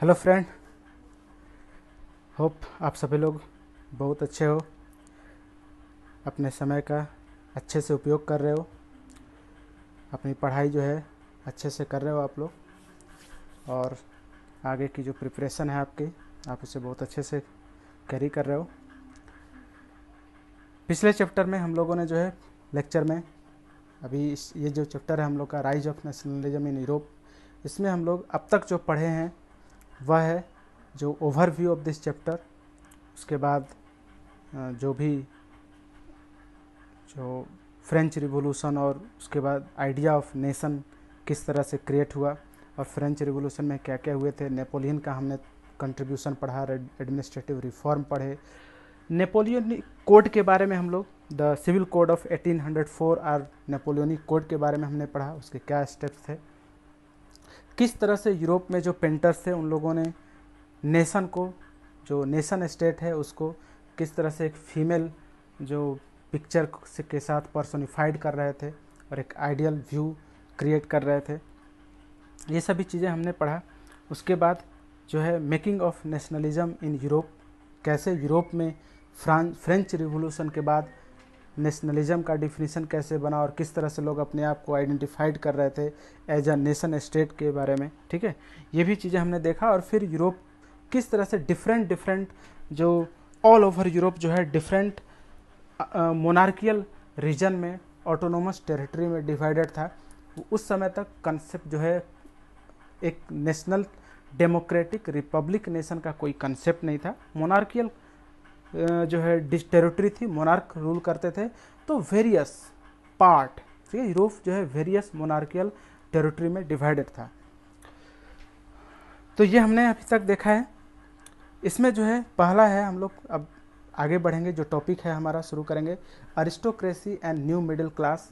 Hello friend hope आप सभी लोग बहुत अच्छे हो अपने समय का अच्छे से उपयोग कर रहे हो अपनी पढ़ाई जो है अच्छे से कर रहे हो आप लोग और आगे की जो प्रिपरेशन है आपकी आप उसे बहुत अच्छे से कैरी कर रहे हो पिछले चैप्टर में हम लोगों ने जो है लेक्चर में अभी ये जो चैप्टर है हम लोग का rise of nationalism in Europe इसमें हम लोग अब तक जो पढ़े हैं वह है जो ओवरव्यू ऑफ दिस चैप्टर उसके बाद जो भी जो फ्रेंच रिवोल्यूशन और उसके बाद आइडिया ऑफ नेशन किस तरह से क्रिएट हुआ और फ्रेंच रिवोल्यूशन में क्या क्या हुए थे नेपोलियन का हमने कंट्रीब्यूशन पढ़ा एडमिनिस्ट्रेटिव रिफॉर्म पढ़े नेपोलियनिक कोड के बारे में हम लोग द सिविल कोड ऑफ 1804 और नेपोलियनिक कोड के बारे में हमने पढ़ा उसके क्या स्टेप्स थे किस तरह से यूरोप में जो पेंटर्स थे उन लोगों ने नेशन को जो नेशन स्टेट है उसको किस तरह से एक फीमेल जो पिक्चर के साथ पर्सोनिफाइड कर रहे थे और एक आइडियल व्यू क्रिएट कर रहे थे ये सभी चीज़ें हमने पढ़ा उसके बाद जो है making of nationalism in Europe कैसे यूरोप में फ्रांस फ्रेंच रिवोल्यूशन के बाद नेशनलिज्म का डिफिनीसन कैसे बना और किस तरह से लोग अपने आप को आइडेंटिफाइड कर रहे थे एज अ नेशन स्टेट के बारे में ठीक है ये भी चीज़ें हमने देखा और फिर यूरोप किस तरह से डिफरेंट डिफरेंट जो ऑल ओवर यूरोप जो है डिफरेंट मोनार्कियल रीजन में ऑटोनोमस टेरिटरी में डिवाइडेड था उस समय तक कंसेप्ट जो है एक नेशनल डेमोक्रेटिक रिपब्लिक नेशन का कोई कंसेप्ट नहीं था मोनार्कियल जो है डिस टेरिटरी थी मोनार्क रूल करते थे तो वेरियस पार्ट ठीक है यूरोप जो है वेरियस मोनार्कियल टेरिटरी में डिवाइडेड था तो ये हमने अभी तक देखा है इसमें जो है पहला है हम लोग अब आगे बढ़ेंगे जो टॉपिक है हमारा शुरू करेंगे aristocracy and new middle class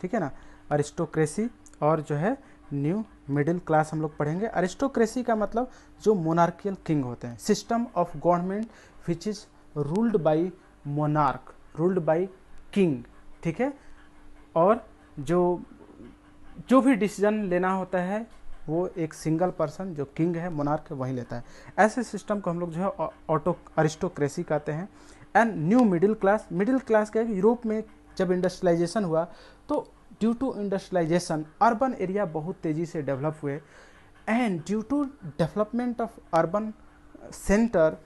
ठीक है ना अरिस्टोक्रेसी और जो है न्यू मिडिल क्लास हम लोग पढ़ेंगे अरिस्टोक्रेसी का मतलब जो मोनार्कियल किंग होते हैं system of government which is ruled by monarch ruled by king ठीक है और जो जो भी डिसीजन लेना होता है वो एक सिंगल पर्सन जो किंग है मोनार्क वहीं लेता है ऐसे सिस्टम को हम लोग जो है ऑटो अरिस्टोक्रेसी कहते हैं and new middle class middle class क्या है यूरोप में जब इंडस्ट्रियलाइजेशन हुआ तो due to industrialisation urban area बहुत तेज़ी से डेवलप हुए and due to development of urban centre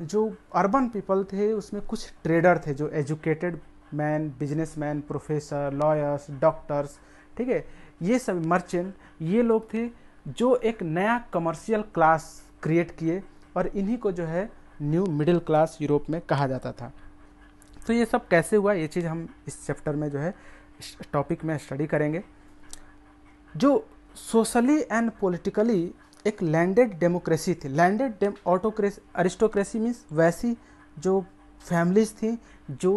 जो अर्बन पीपल थे उसमें कुछ ट्रेडर थे जो educated man business man professor lawyers doctors ठीक है ये सब मर्चेंट ये लोग थे जो एक नया कमर्शियल क्लास क्रिएट किए और इन्हीं को जो है न्यू मिडिल क्लास यूरोप में कहा जाता था तो ये सब कैसे हुआ ये चीज़ हम इस चैप्टर में जो है टॉपिक में स्टडी करेंगे जो सोशली एंड पॉलिटिकली एक लैंडेड डेमोक्रेसी थी लैंडेड ऑटोक्रेसी अरिस्टोक्रेसी मीन्स वैसी जो फैमिलीज थी जो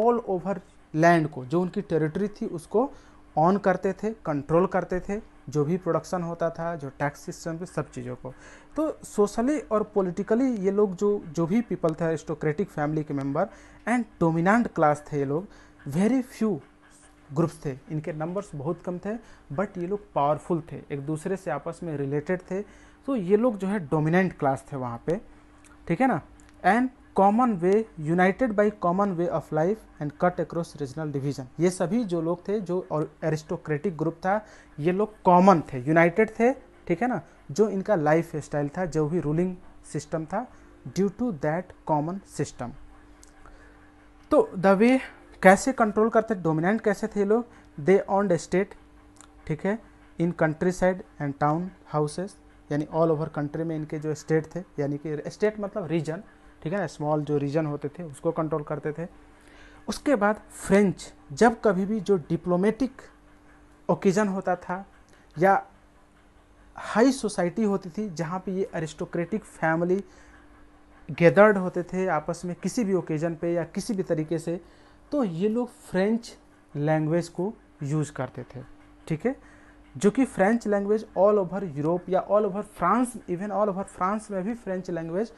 ऑल ओवर लैंड को जो उनकी टेरिटरी थी उसको ऑन करते थे कंट्रोल करते थे जो भी प्रोडक्शन होता था जो टैक्स सिस्टम की सब चीज़ों को तो सोशली और पॉलिटिकली ये लोग जो जो भी पीपल थे एरिस्टोक्रेटिक फैमिली के मेंबर एंड डोमिनेंट क्लास थे ये लोग वेरी फ्यू ग्रुप्स थे इनके नंबर्स बहुत कम थे बट ये लोग पावरफुल थे एक दूसरे से आपस में रिलेटेड थे तो ये लोग जो है डोमिनेंट क्लास थे वहाँ पे ठीक है ना and common way united by common way of life and cut across regional division ये सभी जो लोग थे जो एरिस्टोक्रेटिक ग्रुप था ये लोग कॉमन थे यूनाइटेड थे ठीक है ना जो इनका लाइफ स्टाइल था जो भी रूलिंग सिस्टम था due to that common system तो द वे कैसे कंट्रोल करते डोमिनेंट कैसे थे लोग दे ऑन द स्टेट ठीक है in countryside and town houses यानी ऑल ओवर कंट्री में इनके जो स्टेट थे यानी कि स्टेट मतलब रीजन ठीक है ना स्मॉल जो रीजन होते थे उसको कंट्रोल करते थे उसके बाद फ्रेंच जब कभी भी जो डिप्लोमेटिक ओकेजन होता था या हाई सोसाइटी होती थी जहाँ पे ये अरिस्टोक्रेटिक फैमिली गेदर्ड होते थे आपस में किसी भी ओकेजन पे या किसी भी तरीके से तो ये लोग फ्रेंच लैंग्वेज को यूज़ करते थे ठीक है जो कि French language all over Europe या all over France even all over France में भी फ्रेंच लैंग्वेज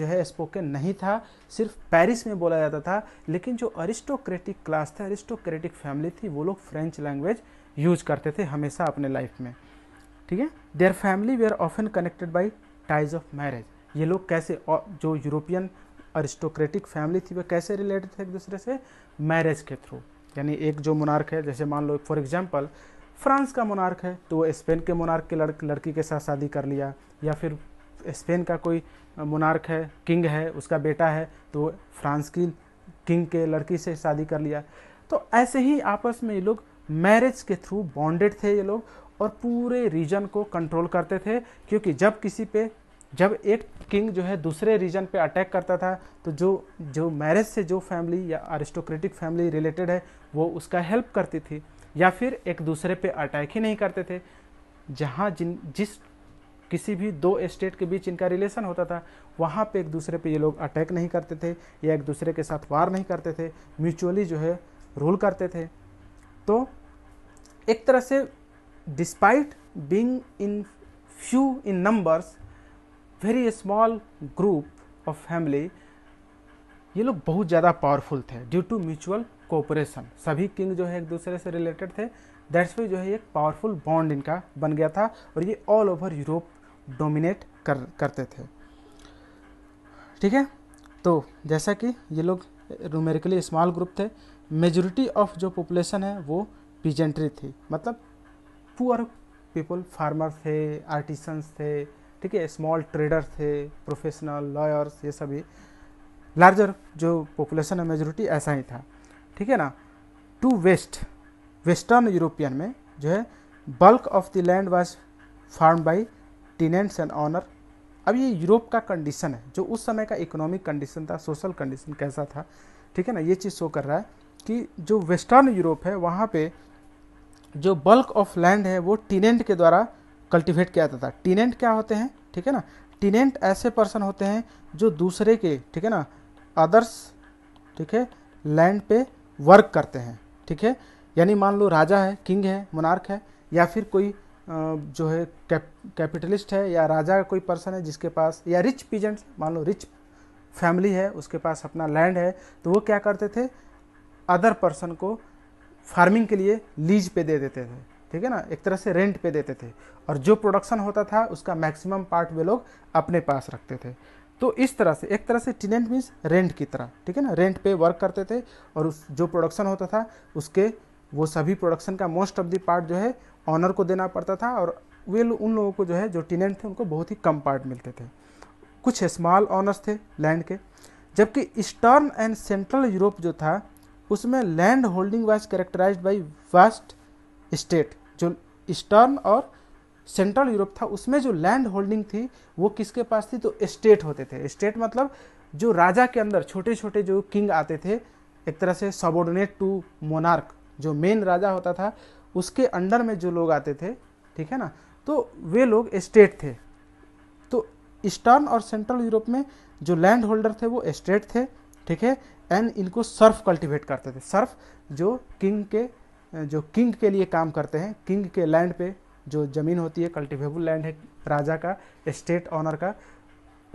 जो है स्पोकन नहीं था सिर्फ पेरिस में बोला जाता था लेकिन जो अरिस्टोक्रेटिक क्लास था अरिस्टोक्रेटिक फैमिली थी वो लोग फ्रेंच लैंग्वेज यूज करते थे हमेशा अपने लाइफ में ठीक है their family they are often connected by ties of marriage ये लोग कैसे जो यूरोपियन अरिस्टोक्रेटिक फैमिली थी वह कैसे रिलेटेड थे एक दूसरे से मैरिज के थ्रू यानी एक जो मुनार्क है जैसे मान लो फॉर एग्जाम्पल फ्रांस का मुनार्क है तो वो स्पेन के मुनार्क के लड़, लड़की के साथ शादी कर लिया या फिर स्पेन का कोई मुनार्क है किंग है उसका बेटा है तो फ्रांस की किंग के लड़की से शादी कर लिया तो ऐसे ही आपस में ये लोग मैरिज के थ्रू बॉन्डेड थे ये लोग और पूरे रीजन को कंट्रोल करते थे क्योंकि जब किसी पे जब एक किंग जो है दूसरे रीजन पे अटैक करता था तो जो जो मैरिज से जो फैमिली या अरिस्टोक्रेटिक फैमिली रिलेटेड है वो उसका हेल्प करती थी या फिर एक दूसरे पे अटैक ही नहीं करते थे जहाँ जिन जिस किसी भी दो स्टेट के बीच इनका रिलेशन होता था वहाँ पे एक दूसरे पे ये लोग अटैक नहीं करते थे या एक दूसरे के साथ वार नहीं करते थे म्यूचुअली जो है रूल करते थे तो एक तरह से despite being in few in numbers very small group of family ये लोग बहुत ज़्यादा पावरफुल थे ड्यू टू म्यूचुअल कोऑपरेशन सभी किंग जो है एक दूसरे से रिलेटेड थे दैट्स वे जो है एक पावरफुल बॉन्ड इनका बन गया था और ये ऑल ओवर यूरोप डोमिनेट कर करते थे ठीक है तो जैसा कि ये लोग न्यूमेरिकली स्मॉल ग्रुप थे मेजोरिटी ऑफ जो पॉपुलेशन है वो पीजेंट्री थी मतलब पुअर पीपल फार्मर थे आर्टिसंस थे ठीक है स्मॉल ट्रेडर थे प्रोफेशनल लॉयर्स ये सभी लार्जर जो पॉपुलेशन है मेजोरिटी ऐसा ही था ठीक है ना टू वेस्ट वेस्टर्न यूरोपियन में जो है bulk of the land was farm by tenants and owner अब ये यूरोप का कंडीशन है जो उस समय का इकोनॉमिक कंडीशन था सोशल कंडीशन कैसा था ठीक है ना ये चीज़ शो कर रहा है कि जो वेस्टर्न यूरोप है वहाँ पे जो बल्क ऑफ लैंड है वो टीनेंट के द्वारा कल्टिवेट किया जाता था टीनेंट क्या होते हैं ठीक है ना टीनेंट ऐसे पर्सन होते हैं जो दूसरे के ठीक है ना अदर्स ठीक है लैंड पे वर्क करते हैं ठीक है यानी मान लो राजा है किंग है मुनार्क है या फिर कोई जो है कैप कैपिटलिस्ट है या राजा का कोई पर्सन है जिसके पास या रिच पीजेंट मान लो रिच फैमिली है उसके पास अपना लैंड है तो वो क्या करते थे अदर पर्सन को फार्मिंग के लिए लीज पे दे देते थे ठीक है ना एक तरह से रेंट पे देते थे और जो प्रोडक्शन होता था उसका मैक्सिमम पार्ट वे लोग अपने पास रखते थे तो इस तरह से एक तरह से टिनेंट मीन्स रेंट की तरह ठीक है ना रेंट पे वर्क करते थे और उस जो प्रोडक्शन होता था उसके वो सभी प्रोडक्शन का मोस्ट ऑफ द पार्ट जो है ऑनर को देना पड़ता था और वे उन लोगों को जो है जो टिनेंट थे उनको बहुत ही कम पार्ट मिलते थे कुछ स्मॉल ऑनर्स थे लैंड के जबकि ईस्टर्न एंड सेंट्रल यूरोप जो था उसमें land holding wise characterise by vast state जो ईस्टर्न और सेंट्रल यूरोप था उसमें जो लैंड होल्डिंग थी वो किसके पास थी तो स्टेट होते थे स्टेट मतलब जो राजा के अंदर छोटे छोटे जो किंग आते थे एक तरह से सबोर्डिनेट टू मोनार्क जो मेन राजा होता था उसके अंडर में जो लोग आते थे ठीक है ना तो वे लोग स्टेट थे तो ईस्टर्न और सेंट्रल यूरोप में जो लैंड होल्डर थे वो स्टेट थे ठीक है एंड इनको सर्फ कल्टीवेट करते थे सर्फ जो किंग के जो किंग के लिए काम करते हैं किंग के लैंड पे जो ज़मीन होती है कल्टिवेबल लैंड है राजा का स्टेट ऑनर का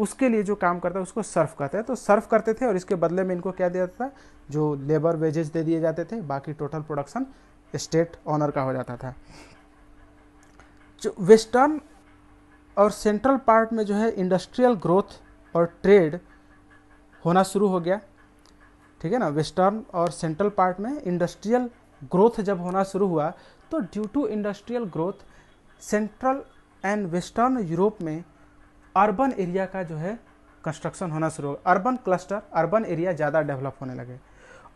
उसके लिए जो काम करता है उसको सर्फ करते हैं तो सर्फ करते थे और इसके बदले में इनको क्या दिया जाता था जो लेबर वेजेस दे दिए जाते थे बाकी टोटल प्रोडक्शन स्टेट ऑनर का हो जाता था जो वेस्टर्न और सेंट्रल पार्ट में जो है इंडस्ट्रियल ग्रोथ और ट्रेड होना शुरू हो गया ठीक है ना वेस्टर्न और सेंट्रल पार्ट में इंडस्ट्रियल ग्रोथ जब होना शुरू हुआ तो due to industrial growth central and western Europe में अर्बन एरिया का जो है कंस्ट्रक्शन होना शुरू हो अर्बन क्लस्टर अर्बन एरिया ज़्यादा डेवलप होने लगे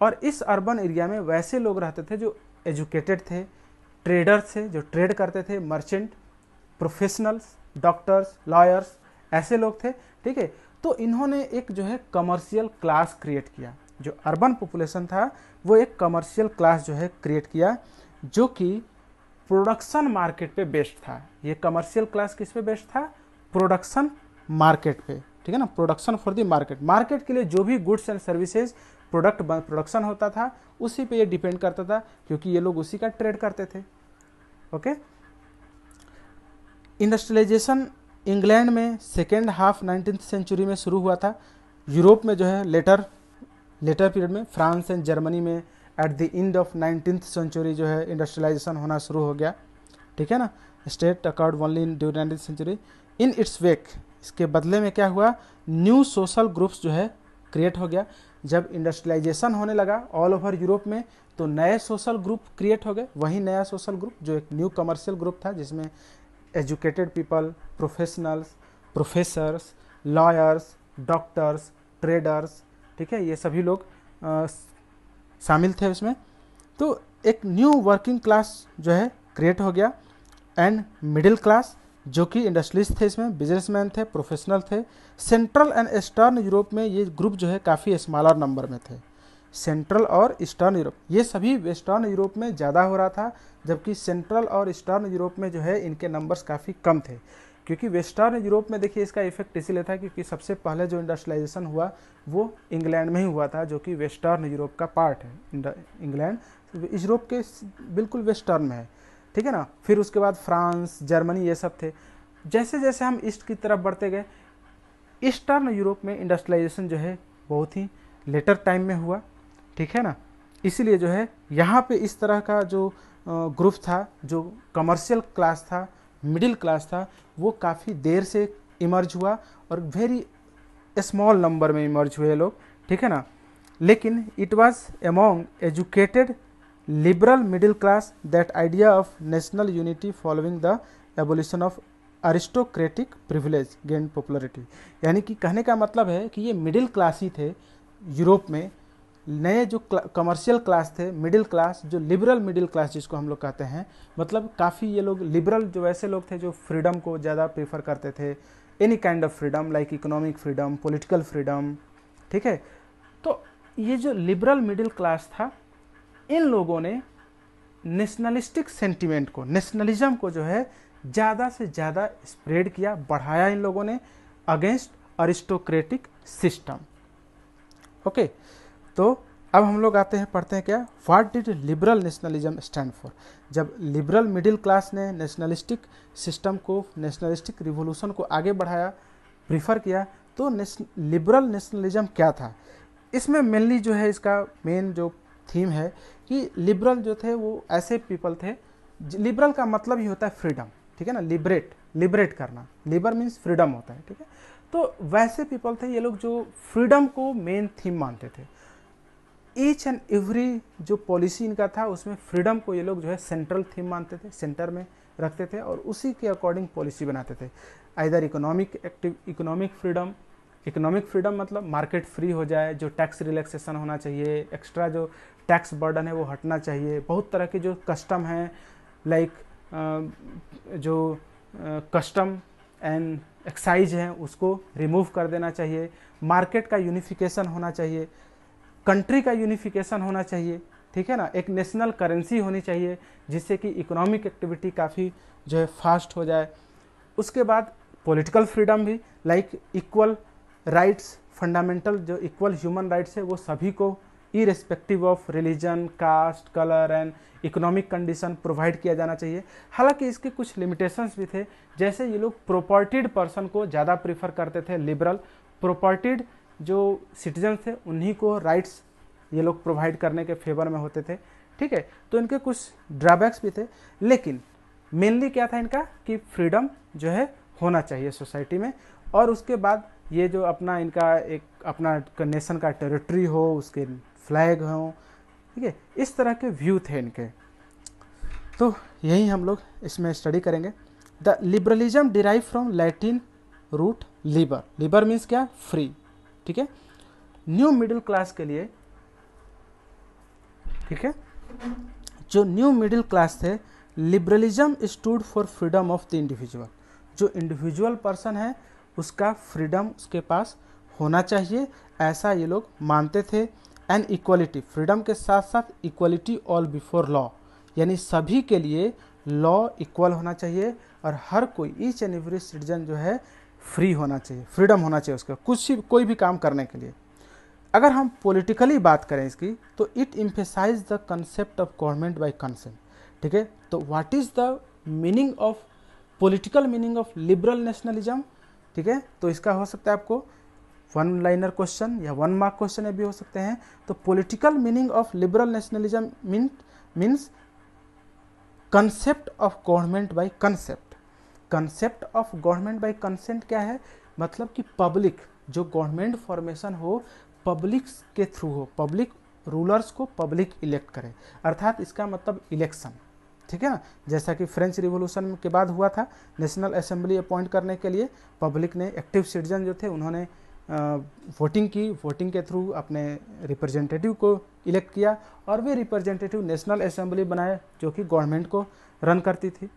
और इस अर्बन एरिया में वैसे लोग रहते थे जो एजुकेटेड थे ट्रेडर्स थे जो ट्रेड करते थे मर्चेंट प्रोफेशनल्स डॉक्टर्स लॉयर्स ऐसे लोग थे ठीक है तो इन्होंने एक जो है कमर्शियल क्लास क्रिएट किया जो अर्बन पॉपुलेशन था वो एक कमर्शियल क्लास जो है क्रिएट किया जो कि प्रोडक्शन मार्केट पे बेस्ड था ये कमर्शियल क्लास किस पे बेस्ड था प्रोडक्शन मार्केट पे ठीक है ना production for the market market के लिए जो भी goods and services product production होता था उसी पे ये डिपेंड करता था क्योंकि ये लोग उसी का ट्रेड करते थे ओके इंडस्ट्रियलाइजेशन इंग्लैंड में सेकेंड हाफ नाइनटीन सेंचुरी में शुरू हुआ था यूरोप में जो है लेटर लेटर पीरियड में फ्रांस एंड जर्मनी में at the end of nineteen century जो है इंडस्ट्रियलाइजेशन होना शुरू हो गया ठीक है ना state accord only in during nineteen century in its wake इसके बदले में क्या हुआ न्यू सोशल ग्रुप्स जो है क्रिएट हो गया जब इंडस्ट्रियलाइजेशन होने लगा ऑल ओवर यूरोप में तो नए सोशल ग्रुप क्रिएट हो गए वही नया सोशल ग्रुप जो एक न्यू कमर्शियल ग्रुप था जिसमें educated people professionals professors lawyers doctors traders ठीक है ये सभी लोग शामिल थे उसमें तो एक न्यू वर्किंग क्लास जो है क्रिएट हो गया एंड मिडिल क्लास जो कि इंडस्ट्रियलिस्ट थे इसमें बिजनेसमैन थे प्रोफेशनल थे सेंट्रल एंड ईस्टर्न यूरोप में ये ग्रुप जो है काफ़ी स्मॉलर नंबर में थे सेंट्रल और ईस्टर्न यूरोप ये सभी वेस्टर्न यूरोप में ज़्यादा हो रहा था जबकि सेंट्रल और ईस्टर्न यूरोप में जो है इनके नंबर्स काफ़ी कम थे क्योंकि वेस्टर्न यूरोप में देखिए इसका इफेक्ट इसीलिए था क्योंकि सबसे पहले जो इंडस्ट्रियलाइजेशन हुआ वो इंग्लैंड में ही हुआ था जो कि वेस्टर्न यूरोप का पार्ट है इंग्लैंड यूरोप के बिल्कुल वेस्टर्न में है ठीक है ना फिर उसके बाद फ्रांस जर्मनी ये सब थे जैसे जैसे हम ईस्ट की तरफ बढ़ते गए ईस्टर्न यूरोप में इंडस्ट्रियलाइजेशन जो है बहुत ही लेटर टाइम में हुआ ठीक है ना इसीलिए जो है यहाँ पे इस तरह का जो ग्रुप था जो कमर्शियल क्लास था मिडिल क्लास था वो काफ़ी देर से इमर्ज हुआ और वेरी स्मॉल नंबर में इमर्ज हुए लोग ठीक है ना लेकिन it was among educated liberal middle class that idea of national unity following the abolition of aristocratic privilege gain popularity यानी कि कहने का मतलब है कि ये मिडिल क्लास ही थे यूरोप में नए जो कमर्शियल क्लास थे मिडिल क्लास जो लिबरल मिडिल क्लास जिसको हम लोग कहते हैं मतलब काफ़ी ये लोग लिबरल जो ऐसे लोग थे जो फ्रीडम को ज़्यादा प्रेफर करते थे any kind of freedom like economic freedom political freedom ठीक है तो ये जो लिबरल मिडिल क्लास था इन लोगों ने नेशनलिस्टिक सेंटिमेंट को नेशनलिज्म को जो है ज़्यादा से ज़्यादा स्प्रेड किया बढ़ाया इन लोगों ने against aristocratic system okay okay? तो अब हम लोग आते हैं पढ़ते हैं क्या what did liberal nationalism stand for जब लिबरल मिडिल क्लास ने नेशनलिस्टिक सिस्टम को नेशनलिस्टिक रिवोल्यूशन को आगे बढ़ाया प्रीफर किया तो लिबरल नेशनलिज्म क्या था इसमें मेनली जो है इसका मेन जो थीम है कि लिबरल जो थे वो ऐसे पीपल थे लिबरल का मतलब ही होता है फ्रीडम ठीक है ना लिबरेट लिबरेट करना लिबर मीन्स फ्रीडम होता है ठीक है तो वैसे पीपल थे ये लोग जो फ्रीडम को मेन थीम मानते थे ईच एंड एवरी जो पॉलिसी इनका था उसमें फ्रीडम को ये लोग जो है सेंट्रल थीम मानते थे सेंटर में रखते थे और उसी के अकॉर्डिंग पॉलिसी बनाते थे either economic active economic freedom economic freedom मतलब मार्केट फ्री हो जाए जो टैक्स रिलैक्सेशन होना चाहिए एक्स्ट्रा जो टैक्स बर्डन है वो हटना चाहिए बहुत तरह के जो कस्टम हैं लाइक जो कस्टम एंड एक्साइज हैं उसको रिमूव कर देना चाहिए मार्केट का यूनिफिकेशन होना चाहिए कंट्री का यूनिफिकेशन होना चाहिए ठीक है ना एक नेशनल करेंसी होनी चाहिए जिससे कि इकोनॉमिक एक्टिविटी काफ़ी जो है फास्ट हो जाए उसके बाद पॉलिटिकल फ्रीडम भी लाइक इक्वल राइट्स फंडामेंटल जो इक्वल ह्यूमन राइट्स है वो सभी को irrespective of religion caste colour and economic condition provide किया जाना चाहिए हालांकि इसके कुछ लिमिटेशंस भी थे जैसे ये लोग प्रोपर्टीड पर्सन को ज़्यादा प्रीफर करते थे लिबरल प्रोपर्टीड जो सिटीजन थे उन्हीं को राइट्स ये लोग प्रोवाइड करने के फेवर में होते थे ठीक है तो इनके कुछ ड्रॉबैक्स भी थे लेकिन मेनली क्या था इनका कि फ्रीडम जो है होना चाहिए सोसाइटी में और उसके बाद ये जो अपना इनका एक अपना नेशन का टेरिटरी हो उसके फ्लैग हो ठीक है इस तरह के व्यू थे इनके तो यही हम लोग इसमें स्टडी करेंगे the liberalism derive from Latin root liber liber means क्या फ्री ठीक है न्यू मिडिल क्लास के लिए ठीक है जो न्यू मिडिल क्लास थे liberalism stood for freedom of the individual जो इंडिविजुअल पर्सन है उसका फ्रीडम उसके पास होना चाहिए ऐसा ये लोग मानते थे एंड इक्वलिटी फ्रीडम के साथ साथ इक्वलिटी ऑल बिफोर लॉ यानी सभी के लिए लॉ इक्वल होना चाहिए और हर कोई ईच एंड एवरी सिटीजन जो है फ्री होना चाहिए फ्रीडम होना चाहिए उसका कुछ भी कोई भी काम करने के लिए अगर हम पॉलिटिकली बात करें इसकी तो it emphasise the concept of government by consent ठीक है तो what is the meaning of political meaning of liberal nationalism ठीक है तो इसका हो सकता है आपको वन लाइनर क्वेश्चन या वन मार्क क्वेश्चन भी हो सकते हैं तो political meaning of liberal nationalism mean means concept of government by concept concept of government by consent क्या है मतलब कि पब्लिक जो गवर्नमेंट फॉर्मेशन हो पब्लिक के थ्रू हो पब्लिक रूलर्स को पब्लिक इलेक्ट करे अर्थात इसका मतलब इलेक्शन ठीक है ना जैसा कि फ्रेंच रिवोल्यूशन के बाद हुआ था नेशनल असेंबली अपॉइंट करने के लिए पब्लिक ने एक्टिव सिटीजन जो थे उन्होंने वोटिंग की वोटिंग के थ्रू अपने रिप्रेजेंटेटिव को इलेक्ट किया और वे रिप्रेजेंटेटिव नेशनल असेंबली बनाए जो कि गवर्नमेंट को रन करती थी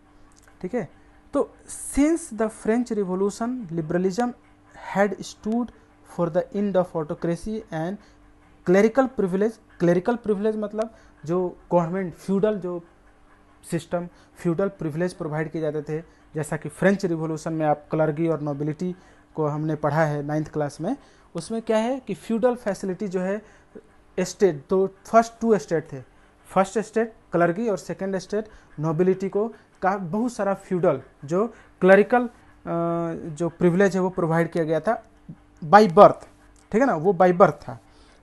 ठीक है तो since the French revolution liberalism had stood for the end of autocracy and clerical privilege clerical privilege मतलब जो गवर्नमेंट फ्यूडल जो सिस्टम फ्यूडल प्रिविलेज प्रोवाइड किए जाते थे जैसा कि फ्रेंच रिवोल्यूशन में आप क्लर्गी और नोबिलिटी को हमने पढ़ा है नाइन्थ क्लास में उसमें क्या है कि फ्यूडल फैसिलिटी जो है स्टेट तो फर्स्ट टू स्टेट थे फर्स्ट स्टेट क्लर्गी और सेकेंड स्टेट नोबिलिटी को का बहुत सारा फ्यूडल जो क्लरिकल जो प्रिविलेज है वो प्रोवाइड किया गया था बाई बर्थ ठीक है ना वो बाई बर्थ था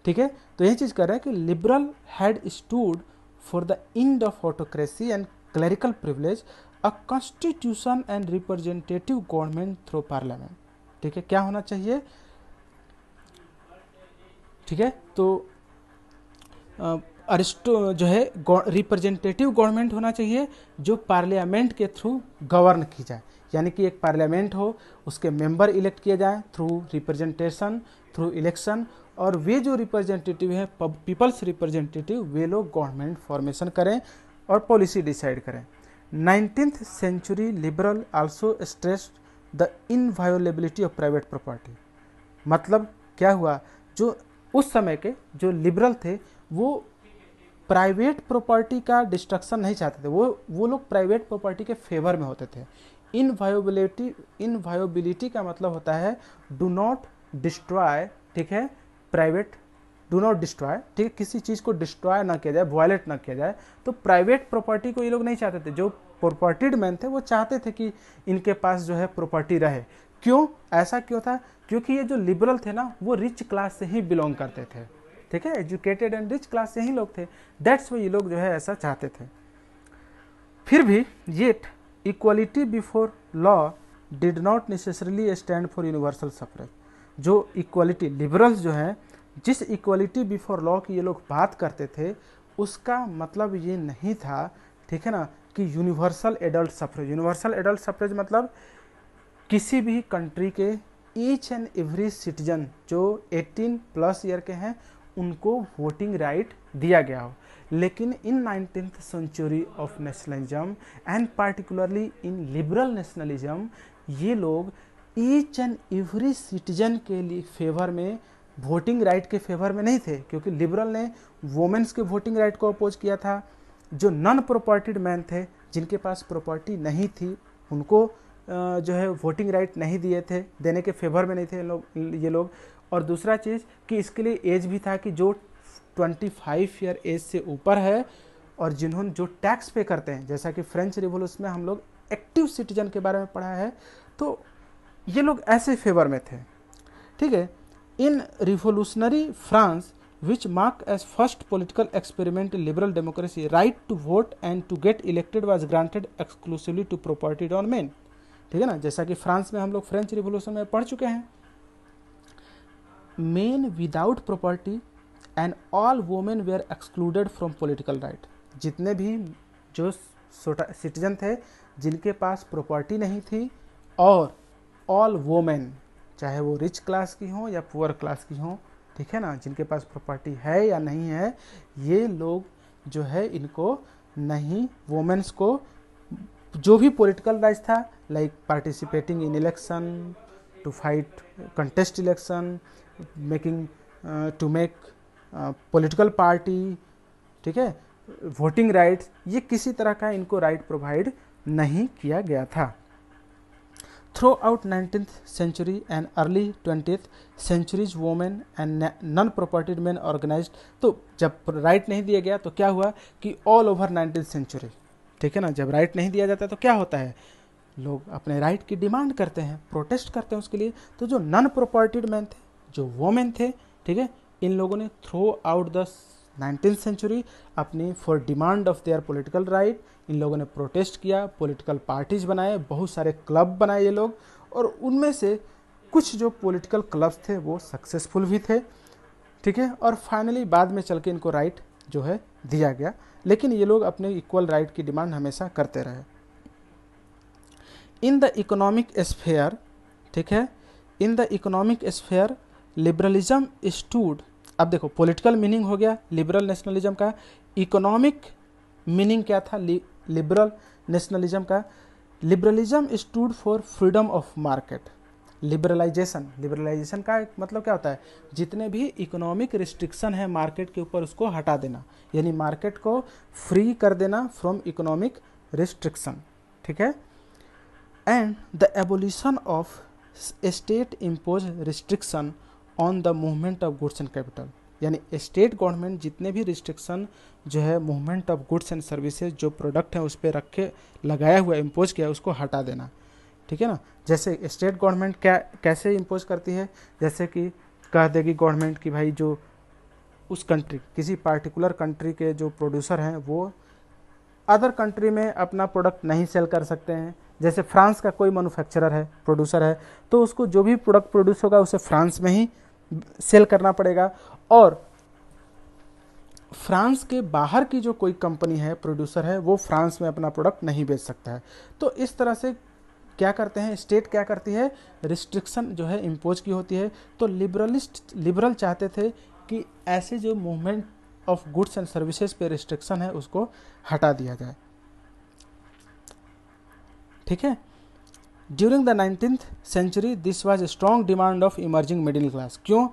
ठीक है तो यही चीज़ कर रहा है कि liberal had stood for the end of autocracy and clerical privilege a constitution and representative government through parliament ठीक है क्या होना चाहिए ठीक है तो अरिस्टो जो है रिप्रेजेंटेटिव गवर्नमेंट होना चाहिए जो पार्लियामेंट के थ्रू गवर्न की जाए यानी कि एक पार्लियामेंट हो उसके मेंबर इलेक्ट किए जाएं थ्रू रिप्रेजेंटेशन थ्रू इलेक्शन और वे जो रिप्रेजेंटेटिव हैं पीपल्स रिप्रेजेंटेटिव वे लोग गवर्नमेंट फॉर्मेशन करें और पॉलिसी डिसाइड करें nineteenth century liberal also stress the inviolability of private property मतलब क्या हुआ जो उस समय के जो लिबरल थे वो प्राइवेट प्रॉपर्टी का डिस्ट्रक्शन नहीं चाहते थे वो वो लोग प्राइवेट प्रॉपर्टी के फेवर में होते थे इनवायोबिलिटी इनवायोबिलिटी का मतलब होता है डू नॉट डिस्ट्रॉय ठीक है प्राइवेट डू नॉट डिस्ट्रॉय ठीक है किसी चीज़ को डिस्ट्रॉय ना किया जाए वॉयलेट ना किया जाए तो प्राइवेट प्रॉपर्टी को ये लोग नहीं चाहते थे जो प्रॉपर्टीड मैन थे वो चाहते थे कि इनके पास जो है प्रॉपर्टी रहे क्यों ऐसा क्यों था क्योंकि ये जो लिबरल थे ना वो रिच क्लास से ही बिलोंग करते थे ठीक है एजुकेटेड एंड रिच क्लास से ही लोग थे दैट्स वो ये लोग जो है ऐसा चाहते थे फिर भी yet equality before law did not necessarily stand for universal suffrage जो इक्वलिटी लिबरल्स जो हैं जिस इक्वलिटी बिफोर लॉ की ये लोग बात करते थे उसका मतलब ये नहीं था ठीक है ना कि universal adult suffrage universal adult suffrage मतलब किसी भी कंट्री के ईच एंड एवरी सिटीजन जो 18 प्लस ईयर के हैं उनको वोटिंग राइट दिया गया हो लेकिन in nineteenth century of nationalism and particularly in liberal nationalism ये लोग ईच एंड एवरी सिटीजन के लिए फेवर में वोटिंग राइट के फेवर में नहीं थे क्योंकि लिबरल ने वोमेंस के वोटिंग राइट को अपोज किया था जो नॉन प्रॉपर्टीड मैन थे जिनके पास प्रॉपर्टी नहीं थी उनको जो है वोटिंग राइट नहीं दिए थे देने के फेवर में नहीं थे लोग ये लोग और दूसरा चीज़ कि इसके लिए एज भी था कि जो 25 ईयर एज से ऊपर है और जिन्होंने जो टैक्स पे करते हैं जैसा कि फ्रेंच रिवोल्यूशन में हम लोग एक्टिव सिटीजन के बारे में पढ़ा है तो ये लोग ऐसे फेवर में थे ठीक है in revolutionary France which mark as first political experiment liberal democracy right to vote and to get elected was granted exclusively to to डॉन मेन ठीक है ना जैसा कि फ्रांस में हम लोग फ्रेंच रिवोल्यूशन में पढ़ चुके हैं men without property and all women were excluded from political right जितने भी जो सिटीजन थे जिनके पास प्रॉपर्टी नहीं थी और ऑल वोमेन चाहे वो रिच क्लास की हों या पुअर क्लास की हों ठीक है ना जिनके पास प्रॉपर्टी है या नहीं है ये लोग जो है इनको नहीं वोमेंस को जो भी पॉलिटिकल राइट था like participating in election to fight contest election making to make political party ठीक है वोटिंग राइट्स ये किसी तरह का इनको राइट प्रोवाइड नहीं किया गया था throughout nineteen century and early twenty centuries women and non propertied man organise तो जब राइट नहीं दिया गया तो क्या हुआ कि ऑल ओवर नाइनटीन सेंचुरी ठीक है ना जब राइट नहीं दिया जाता तो क्या होता है लोग अपने राइट की डिमांड करते हैं प्रोटेस्ट करते हैं उसके लिए तो जो नॉन प्रॉपर्टीड मैन थे जो वोमेन थे ठीक है इन लोगों ने throughout the nineteen century अपनी for demand of their political right इन लोगों ने प्रोटेस्ट किया पोलिटिकल पार्टीज बनाए बहुत सारे क्लब बनाए ये लोग और उनमें से कुछ जो पोलिटिकल क्लब्स थे वो सक्सेसफुल भी थे ठीक है और फाइनली बाद में चल के इनको राइट जो है दिया गया लेकिन ये लोग अपने इक्वल राइट की डिमांड हमेशा करते रहे इन द इकोनॉमिक स्फेयर ठीक है in the economic sphere liberalism stood अब देखो पॉलिटिकल मीनिंग हो गया लिबरल नेशनलिज्म का इकोनॉमिक मीनिंग क्या था लिबरल नेशनलिज्म का liberalism stood for freedom of market liberalisation liberalisation का मतलब क्या होता है जितने भी इकोनॉमिक रिस्ट्रिक्शन है मार्केट के ऊपर उसको हटा देना यानी मार्केट को फ्री कर देना फ्रॉम इकोनॉमिक रिस्ट्रिक्शन ठीक है and the abolition of state impose restriction on the movement of goods and capital यानी स्टेट गवर्नमेंट जितने भी रिस्ट्रिक्शन जो है movement of goods and services जो प्रोडक्ट है उस पर रखे लगाया हुआ इम्पोज किया है उसको हटा देना ठीक है ना जैसे स्टेट गवर्नमेंट क्या कैसे इम्पोज करती है जैसे कि कह देगी गवर्नमेंट कि भाई जो उस कंट्री किसी पार्टिकुलर कंट्री के जो प्रोड्यूसर हैं वो अदर कंट्री में अपना प्रोडक्ट नहीं सेल कर सकते हैं जैसे फ्रांस का कोई मैनुफैक्चरर है प्रोड्यूसर है तो उसको जो भी प्रोडक्ट प्रोड्यूस होगा उसे फ्रांस में ही सेल करना पड़ेगा और फ्रांस के बाहर की जो कोई कंपनी है प्रोड्यूसर है वो फ्रांस में अपना प्रोडक्ट नहीं बेच सकता है तो इस तरह से क्या करते हैं स्टेट क्या करती है रिस्ट्रिक्शन जो है इम्पोज की होती है तो लिबरलिस्ट लिबरल चाहते थे कि ऐसे जो movement of goods and services पे रिस्ट्रिक्शन है उसको हटा दिया जाए ठीक है during the nineteen century this was a strong demand of emerging middle class क्यों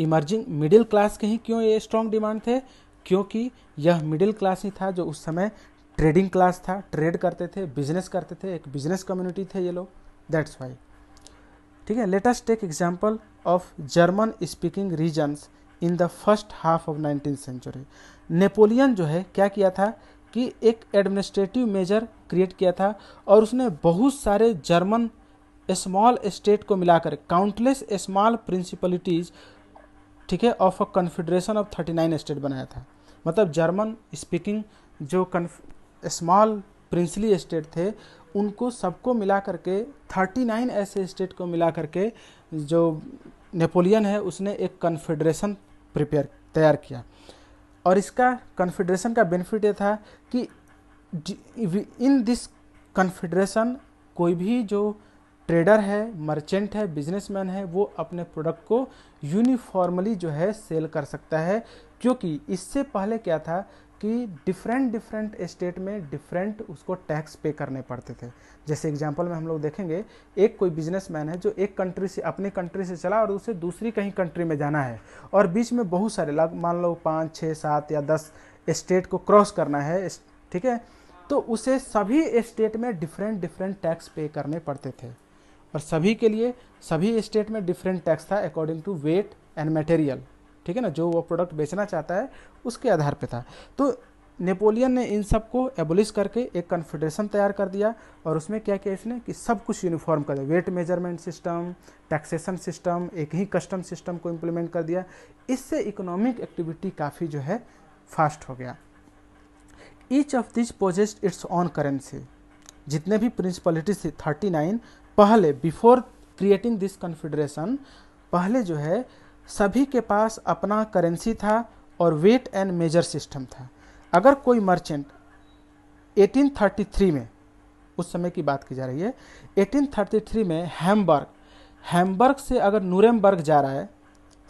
इमर्जिंग मिडिल क्लास के ही क्यों ये स्ट्रॉन्ग डिमांड थे क्योंकि यह मिडिल क्लास ही था जो उस समय ट्रेडिंग क्लास था ट्रेड करते थे बिजनेस करते थे एक बिजनेस कम्युनिटी थे ये लोग दैट्स वाई ठीक है latest take example of German speaking regions in the first half of nineteen century Napoleon जो है क्या किया था कि एक एडमिनिस्ट्रेटिव मेजर क्रिएट किया था और उसने बहुत सारे जर्मन स्मॉल स्टेट को मिलाकर काउंटलेस स्मॉल प्रिंसिपलिटीज ठीक है of a confederation of thirty nine state बनाया था मतलब जर्मन स्पीकिंग जो स्मॉल प्रिंसली स्टेट थे उनको सबको मिला करके थर्टी नाइन ऐसे स्टेट को मिला करके जो नेपोलियन है उसने एक कन्फेडरेशन प्रिपेयर तैयार किया और इसका कन्फेडरेशन का बेनिफिट ये था कि इन दिस कन्फेडरेशन कोई भी जो ट्रेडर है मर्चेंट है बिजनेसमैन है वो अपने प्रोडक्ट को यूनिफॉर्मली जो है सेल कर सकता है क्योंकि इससे पहले क्या था कि डिफरेंट डिफरेंट स्टेट में डिफरेंट उसको टैक्स पे करने पड़ते थे जैसे एग्जांपल में हम लोग देखेंगे एक कोई बिजनेसमैन है जो एक कंट्री से अपने कंट्री से चला और उसे दूसरी कहीं कंट्री में जाना है और बीच में बहुत सारे लग मान लो पाँच छः सात या दस स्टेट को क्रॉस करना है ठीक है तो उसे सभी स्टेट में डिफरेंट डिफरेंट टैक्स पे करने पड़ते थे और सभी के लिए सभी स्टेट में डिफरेंट टैक्स था according to weight and material ठीक है ना जो वो प्रोडक्ट बेचना चाहता है उसके आधार पे था तो नेपोलियन ने इन सब को एबोलिश करके एक कन्फेडरेशन तैयार कर दिया और उसमें क्या किया इसने कि सब कुछ यूनिफॉर्म कर दिया weight measurement system taxation system एक ही कस्टम सिस्टम को इम्प्लीमेंट कर दिया इससे इकोनॉमिक एक्टिविटी काफ़ी जो है फास्ट हो गया each of this possessed its own currency जितने भी प्रिंसिपलिटीज थी थर्टी नाइन पहले बिफोर क्रिएटिंग दिस कन्फेडरेशन पहले जो है सभी के पास अपना करेंसी था और वेट एंड मेजर सिस्टम था अगर कोई मर्चेंट 1833 में उस समय की बात की जा रही है 1833 में हैमबर्ग हैमबर्ग से अगर नूरेमबर्ग जा रहा है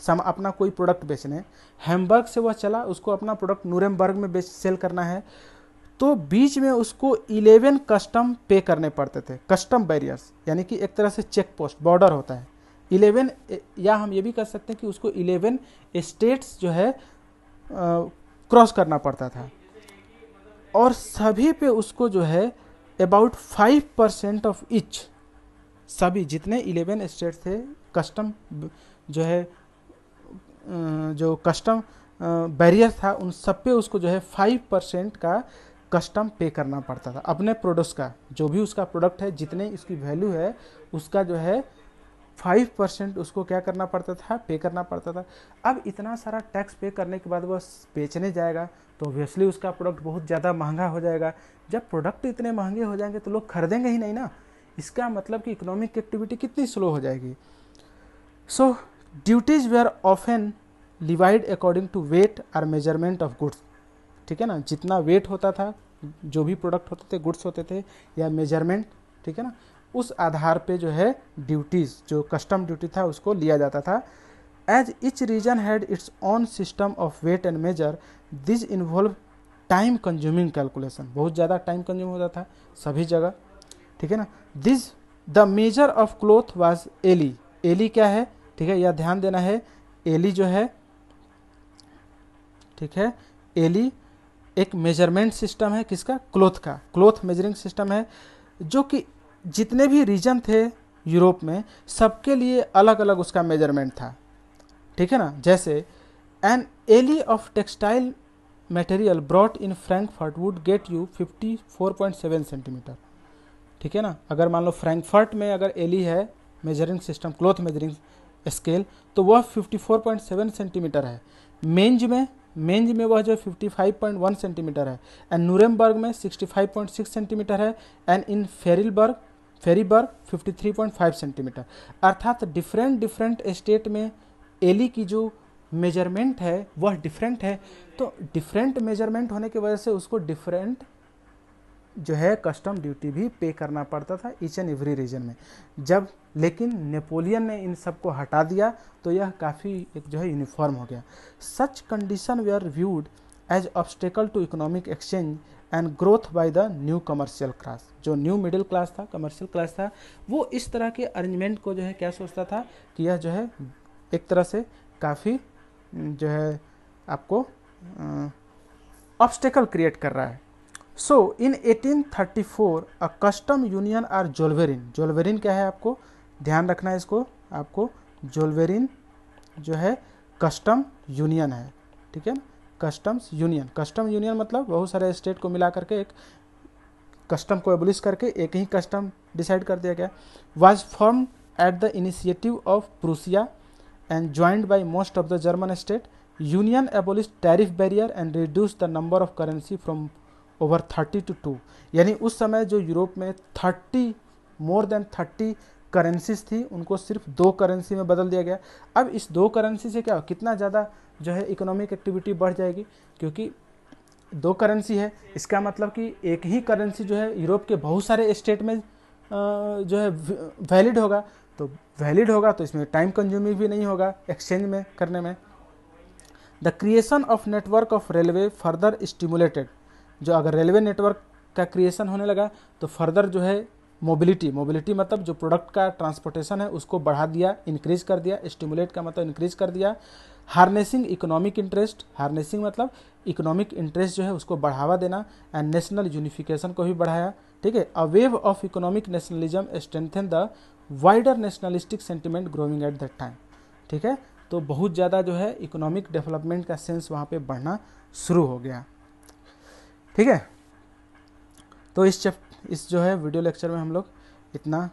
सम अपना कोई प्रोडक्ट बेचने हैमबर्ग से वह चला उसको अपना प्रोडक्ट नूरेमबर्ग में बेच सेल करना है तो बीच में उसको 11 कस्टम पे करने पड़ते थे कस्टम बैरियर्स यानी कि एक तरह से चेक पोस्ट बॉर्डर होता है इलेवन या हम ये भी कर सकते हैं कि उसको इलेवन स्टेट्स जो है क्रॉस करना पड़ता था और सभी पे उसको जो है about five percent of each सभी जितने इलेवन स्टेट्स थे कस्टम जो है जो कस्टम बैरियर था उन सब पे उसको जो है फाइव परसेंट का कस्टम पे करना पड़ता था अपने प्रोडक्ट्स का जो भी उसका प्रोडक्ट है जितने इसकी वैल्यू है उसका जो है फाइव परसेंट उसको क्या करना पड़ता था पे करना पड़ता था अब इतना सारा टैक्स पे करने के बाद वह बेचने जाएगा तो ऑब्वियसली उसका प्रोडक्ट बहुत ज़्यादा महंगा हो जाएगा जब प्रोडक्ट इतने महंगे हो जाएंगे तो लोग खरीदेंगे ही नहीं ना इसका मतलब कि इकोनॉमिक एक्टिविटी कितनी स्लो हो जाएगी so duties way are often divide according to weight or measurement of goods ठीक है ना जितना वेट होता था जो भी प्रोडक्ट होते थे गुड्स होते थे या मेजरमेंट ठीक है ना उस आधार पे जो है ड्यूटीज़ जो कस्टम ड्यूटी था उसको लिया जाता था as each region had its own system of weight and measure this involve time consuming calculation बहुत ज़्यादा टाइम कंज्यूम होता था सभी जगह ठीक है ना this the measure of cloth was elle elle क्या है ठीक है यह ध्यान देना है एली जो है ठीक है एली एक मेजरमेंट सिस्टम है किसका क्लोथ का क्लोथ मेजरिंग सिस्टम है जो कि जितने भी रीजन थे यूरोप में सबके लिए अलग अलग उसका मेजरमेंट था ठीक है ना जैसे an elle of textile material brought in Frankfurt would get you 54.7 centimetre ठीक है ना अगर मान लो फ्रैंकफर्ट में अगर एली है measuring system cloth measuring scale तो वह 54.7 सेंटीमीटर है मेंज में मेंज में वह जो 55.1 सेंटीमीटर है एंड नूरमबर्ग में 65.6 सेंटीमीटर है and in Freiburg Freiburg 53.5 centimetre अर्थात डिफरेंट डिफरेंट स्टेट में एली e की जो मेजरमेंट है वह डिफरेंट है तो डिफरेंट मेजरमेंट होने की वजह से उसको डिफरेंट जो है कस्टम ड्यूटी भी पे करना पड़ता था ईच एंड एवरी रीजन में जब लेकिन नेपोलियन ने इन सब को हटा दिया तो यह काफ़ी एक जो है यूनिफॉर्म हो गया such condition were viewed as obstacle to economic exchange and growth by the new commercial class जो न्यू मिडिल क्लास था कमर्शियल क्लास था वो इस तरह के अरेंजमेंट को जो है क्या सोचता था कि यह जो है एक तरह से काफ़ी जो है आपको ऑब्स्टेकल क्रिएट कर रहा है so in 1834 a custom union or Zollverein Zollverein क्या है आपको ध्यान रखना है इसको आपको जोलवेरिन जो है कस्टम यूनियन है ठीक है कस्टम्स यूनियन कस्टम यूनियन मतलब बहुत सारे स्टेट को मिला करके एक कस्टम को एबलिश करके एक ही कस्टम डिसाइड कर दिया गया was form at the initiative of Prussia and joined by most of the German state union abolish tariff barrier and reduce the number of currency from over thirty to two यानी उस समय जो Europe में thirty more than thirty currencies थी उनको सिर्फ दो currency में बदल दिया गया अब इस दो करेंसी से क्या हो कितना ज़्यादा जो है इकोनॉमिक एक्टिविटी बढ़ जाएगी क्योंकि दो करेंसी है इसका मतलब कि एक ही करेंसी जो है यूरोप के बहुत सारे स्टेट में जो है वैलिड होगा तो वैलिड होगा तो इसमें टाइम कंज्यूमिंग भी नहीं होगा एक्सचेंज में करने में the creation of network of railway further stimulated जो अगर रेलवे नेटवर्क का क्रिएशन होने लगा तो फर्दर जो है मोबिलिटी मोबिलिटी मतलब जो प्रोडक्ट का ट्रांसपोर्टेशन है उसको बढ़ा दिया इंक्रीज कर दिया स्टिमुलेट का मतलब इंक्रीज कर दिया हार्नेसिंग इकोनॉमिक इंटरेस्ट हार्नेसिंग मतलब इकोनॉमिक इंटरेस्ट जो है उसको बढ़ावा देना एंड नेशनल यूनिफिकेशन को भी बढ़ाया ठीक है a wave of economic nationalism strengthen the wider nationalistic sentiment growing at that time ठीक है तो बहुत ज़्यादा जो है इकोनॉमिक डेवलपमेंट का सेंस वहाँ पे बढ़ना शुरू हो गया ठीक है तो इस चैप्ट इस जो है वीडियो लेक्चर में हम लोग इतना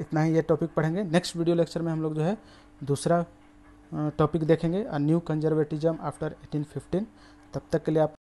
इतना ही ये टॉपिक पढ़ेंगे नेक्स्ट वीडियो लेक्चर में हम लोग जो है दूसरा टॉपिक देखेंगे अ न्यू कंजर्वेटिज्म आफ्टर 1815 तब तक के लिए आप